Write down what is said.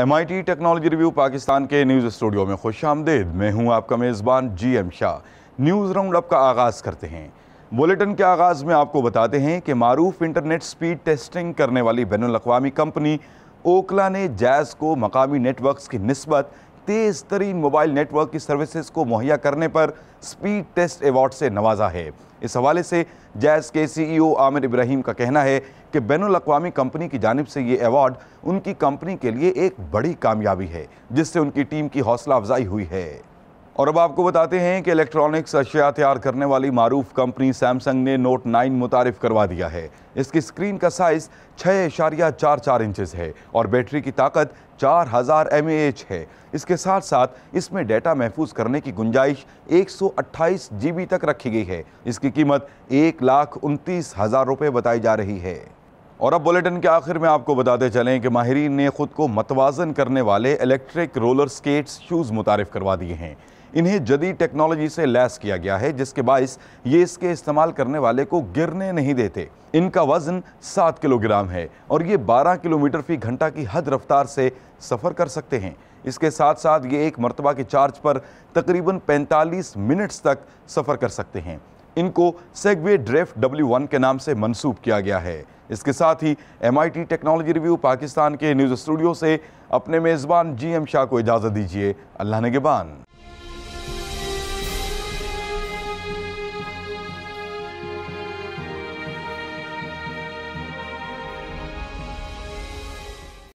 M I T technology review Pakistan کے news studio میں خوش آمدید میں ہوں آپ کا میزبان G M Shah news round up کا آغاز کرتے ہیں بولٹن کے آغاز میں آپ کو بتاتے ہیں کہ معروف انٹرنیٹ سپیڈ ٹیسٹنگ کرنے والی بین الاقوامی کمپنی اوکلا نے جیز کو مقامی نیٹ ورکس کی نسبت تیز ترین موبائل نیٹ ورک کی سروسز کو مہیا کرنے پر سپیڈ ٹیسٹ ایوارڈ سے نوازا ہے اس حوالے سے جیز کے سی ای او عامر ابراہیم کا کہنا ہے کہ بین الاقوامی کمپنی کی جانب سے یہ ایوارڈ ان کی کمپنی کے لیے ایک بڑی کامیابی ہے جس سے ان کی ٹیم کی حوصلہ افزائی ہوئی ہے اور اب آپ کو بتاتے ہیں کہ الیکٹرونکس اشیاء تیار کرنے والی معروف کمپنی سیمسنگ نے نوٹ نائن متعارف کروا دیا ہے اس کی سکرین کا سائز چھ اشاریہ چار چار انچز ہے اور بیٹری کی طاقت چار ہزار ایم اے ایچ ہے اس کے ساتھ ساتھ اس میں ڈیٹا محفوظ کرنے کی گنجائش ایک سو اٹھائیس جی بی تک رکھی گئی ہے اس کی قیمت ایک لاکھ انتیس ہزار روپے بتائی جا رہی ہے اور اب بولیٹن کے آخر میں آپ کو بتاتے چلیں کہ ماہرین نے خود کو متوازن کرنے والے الیکٹرک رولر سکیٹس شوز متعارف کروا دیے ہیں انہیں جدید ٹیکنالوجی سے لیس کیا گیا ہے جس کے باعث یہ اس کے استعمال کرنے والے کو گرنے نہیں دیتے ان کا وزن سات کلو گرام ہے اور یہ بارہ کلومیٹر فی گھنٹہ کی حد رفتار سے سفر کر سکتے ہیں اس کے ساتھ ساتھ یہ ایک مرتبہ کے چارج پر تقریباً پینتالیس منٹس تک سفر کر سکتے ہیں ان کو سیگوے ڈریف ڈبلیو ون کے نام سے منسوب کیا گیا ہے اس کے ساتھ ہی M I T technology review Pakistan کے نیوز اسٹوڈیو سے اپنے میزبان جی ایم شاہ کو اجازت دیجیے اللہ نگبان